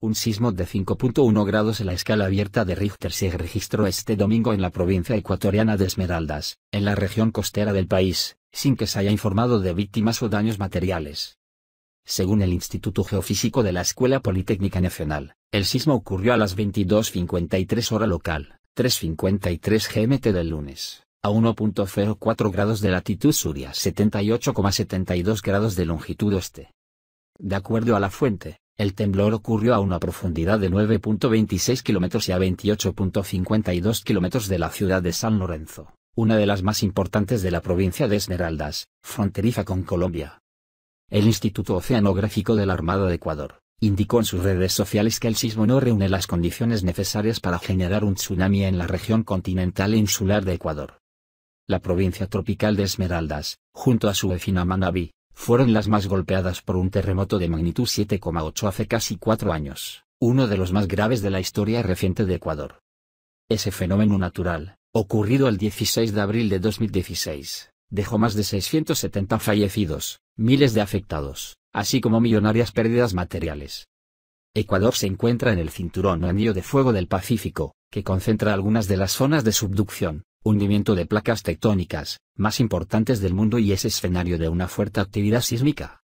Un sismo de 5.1 grados en la escala abierta de Richter se registró este domingo en la provincia ecuatoriana de Esmeraldas, en la región costera del país, sin que se haya informado de víctimas o daños materiales. Según el Instituto Geofísico de la Escuela Politécnica Nacional, el sismo ocurrió a las 22.53 hora local, 3.53 GMT del lunes, a 1.04 grados de latitud sur y 78,72 grados de longitud oeste. De acuerdo a la fuente, el temblor ocurrió a una profundidad de 9.26 kilómetros y a 28.52 kilómetros de la ciudad de San Lorenzo, una de las más importantes de la provincia de Esmeraldas, fronteriza con Colombia. El Instituto Oceanográfico de la Armada de Ecuador indicó en sus redes sociales que el sismo no reúne las condiciones necesarias para generar un tsunami en la región continental e insular de Ecuador. La provincia tropical de Esmeraldas, junto a su vecina Manabí, fueron las más golpeadas por un terremoto de magnitud 7,8 hace casi cuatro años, uno de los más graves de la historia reciente de Ecuador. Ese fenómeno natural, ocurrido el 16 de abril de 2016, dejó más de 670 fallecidos, miles de afectados, así como millonarias pérdidas materiales. Ecuador se encuentra en el cinturón anillo de fuego del Pacífico, que concentra algunas de las zonas de subducción, hundimiento de placas tectónicas, más importantes del mundo y es escenario de una fuerte actividad sísmica.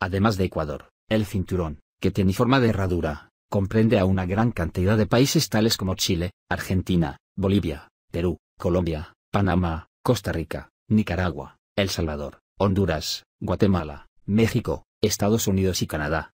Además de Ecuador, el cinturón, que tiene forma de herradura, comprende a una gran cantidad de países tales como Chile, Argentina, Bolivia, Perú, Colombia, Panamá, Costa Rica, Nicaragua, El Salvador, Honduras, Guatemala, México, Estados Unidos y Canadá.